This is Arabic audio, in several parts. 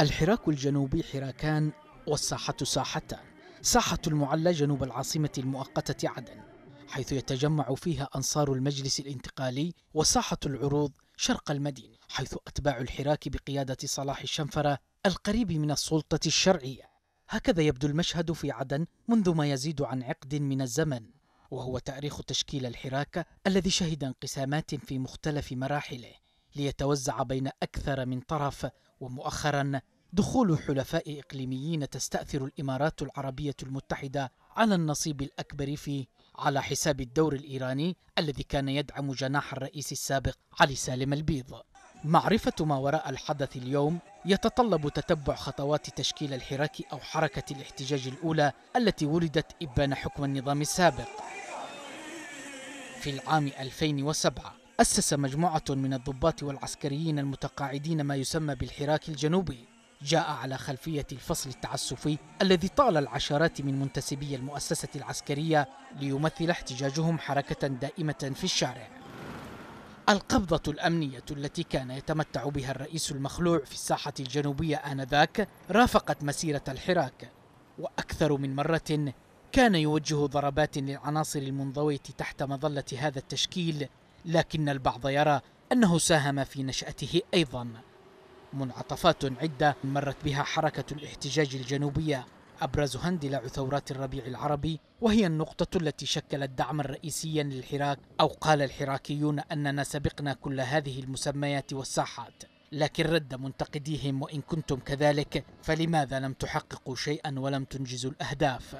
الحراك الجنوبي حراكان والساحة ساحتان ساحة المعلى جنوب العاصمة المؤقتة عدن حيث يتجمع فيها أنصار المجلس الانتقالي وساحة العروض شرق المدينة حيث أتباع الحراك بقيادة صلاح الشنفرة القريب من السلطة الشرعية هكذا يبدو المشهد في عدن منذ ما يزيد عن عقد من الزمن وهو تاريخ تشكيل الحراك الذي شهد انقسامات في مختلف مراحله ليتوزع بين أكثر من طرف ومؤخرا دخول حلفاء إقليميين تستأثر الإمارات العربية المتحدة على النصيب الأكبر فيه على حساب الدور الإيراني الذي كان يدعم جناح الرئيس السابق علي سالم البيض معرفة ما وراء الحدث اليوم يتطلب تتبع خطوات تشكيل الحراك أو حركة الاحتجاج الأولى التي ولدت إبان حكم النظام السابق في العام 2007 أسس مجموعة من الضباط والعسكريين المتقاعدين ما يسمى بالحراك الجنوبي جاء على خلفية الفصل التعسفي الذي طال العشرات من منتسبي المؤسسة العسكرية ليمثل احتجاجهم حركة دائمة في الشارع القبضة الأمنية التي كان يتمتع بها الرئيس المخلوع في الساحة الجنوبية آنذاك رافقت مسيرة الحراك وأكثر من مرة كان يوجه ضربات للعناصر المنضوية تحت مظلة هذا التشكيل لكن البعض يرى أنه ساهم في نشأته أيضا منعطفات عدة مرت بها حركة الاحتجاج الجنوبية أبرز هندلة ثورات الربيع العربي وهي النقطة التي شكلت دعما رئيسيا للحراك أو قال الحراكيون أننا سبقنا كل هذه المسميات والساحات لكن رد منتقديهم وإن كنتم كذلك فلماذا لم تحققوا شيئا ولم تنجزوا الأهداف؟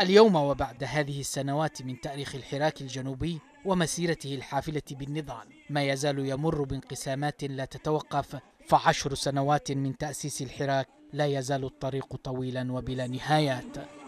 اليوم وبعد هذه السنوات من تاريخ الحراك الجنوبي ومسيرته الحافلة بالنضال ما يزال يمر بانقسامات لا تتوقف فعشر سنوات من تأسيس الحراك لا يزال الطريق طويلا وبلا نهايات